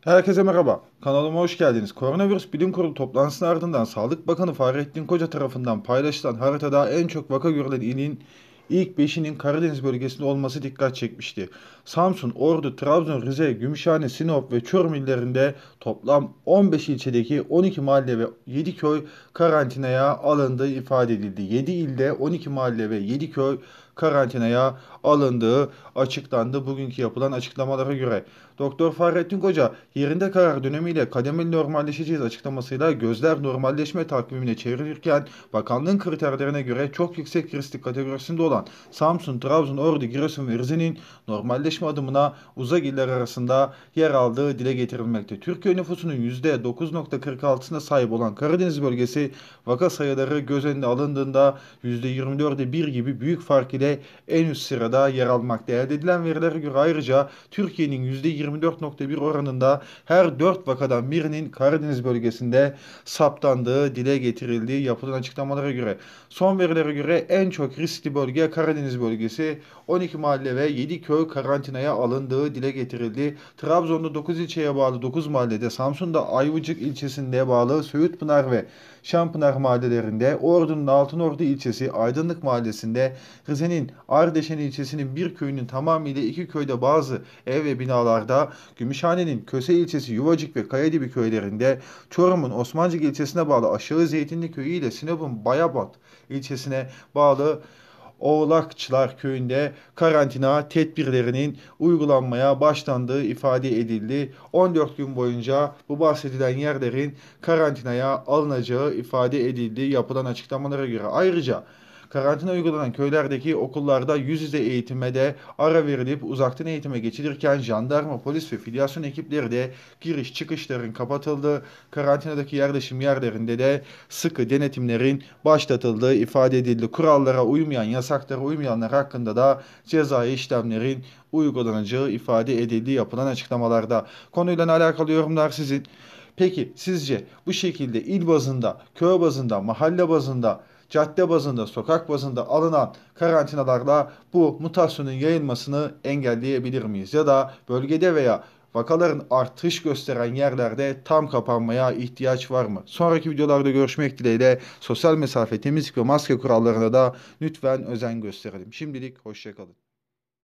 Herkese merhaba. Kanalıma hoş geldiniz. Koronavirüs Bilim Kurulu toplantısının ardından Sağlık Bakanı Fahrettin Koca tarafından paylaşılan haritada en çok vaka görülen ilin ilk 5'inin Karadeniz bölgesinde olması dikkat çekmişti. Samsun, Ordu, Trabzon, Rize, Gümüşhane, Sinop ve Çorum illerinde toplam 15 ilçedeki 12 mahalle ve 7 köy karantinaya alındığı ifade edildi. 7 ilde 12 mahalle ve 7 köy karantinaya alındığı açıklandı bugünkü yapılan açıklamalara göre. Doktor Fahrettin Koca yerinde karar dönemiyle kademeli normalleşeceğiz açıklamasıyla gözler normalleşme takvimine çevrilirken bakanlığın kriterlerine göre çok yüksek riskli kategorisinde olan Samsun, Trabzon, Ordu, Giresun ve Rize'nin normalleşme adımına uzak iller arasında yer aldığı dile getirilmekte. Türkiye nüfusunun %9.46'sına sahip olan Karadeniz bölgesi vaka sayıları göz önüne alındığında %24'e 1 gibi büyük fark ile ülkelerde en üst sırada yer almakta. Elde edilen verilere göre ayrıca Türkiye'nin %24.1 oranında her 4 vakadan birinin Karadeniz bölgesinde saptandığı, dile getirildiği yapılan açıklamalara göre. Son verilere göre en çok riskli bölge Karadeniz bölgesi. 12 mahalle ve 7 köy karantinaya alındığı dile getirildi. Trabzon'da 9 ilçeye bağlı 9 mahallede, Samsun'da Ayvıcık ilçesinde bağlı Söğütpınar ve Şampınar mahallelerinde, Ordu'nun Altınordu ilçesi Aydınlık mahallesinde, Rize'nin Türkiye'nin Ardeşen ilçesinin bir köyünün tamamıyla iki köyde bazı ev ve binalarda, Gümüşhane'nin Köse ilçesi Yuvacık ve Kayadibi köylerinde, Çorum'un Osmancık ilçesine bağlı Aşağı Zeytinli köyü ile Sinop'un Bayabat ilçesine bağlı Oğlakçılar köyünde karantina tedbirlerinin uygulanmaya başlandığı ifade edildi. 14 gün boyunca bu bahsedilen yerlerin karantinaya alınacağı ifade edildi yapılan açıklamalara göre. Ayrıca Karantina uygulanan köylerdeki okullarda yüz yüze eğitime de ara verilip uzaktan eğitime geçilirken jandarma, polis ve filyasyon ekipleri de giriş çıkışların kapatıldı. karantinadaki yerleşim yerlerinde de sıkı denetimlerin başlatıldığı ifade edildi. Kurallara uymayan, yasaklara uymayanlar hakkında da cezai işlemlerin uygulanacağı ifade edildi yapılan açıklamalarda. Konuyla alakalı yorumlar sizin. Peki sizce bu şekilde il bazında, köy bazında, mahalle bazında cadde bazında, sokak bazında alınan karantinalarla bu mutasyonun yayılmasını engelleyebilir miyiz? Ya da bölgede veya vakaların artış gösteren yerlerde tam kapanmaya ihtiyaç var mı? Sonraki videolarda görüşmek dileğiyle sosyal mesafe, temizlik ve maske kurallarına da lütfen özen gösterelim. Şimdilik hoşçakalın.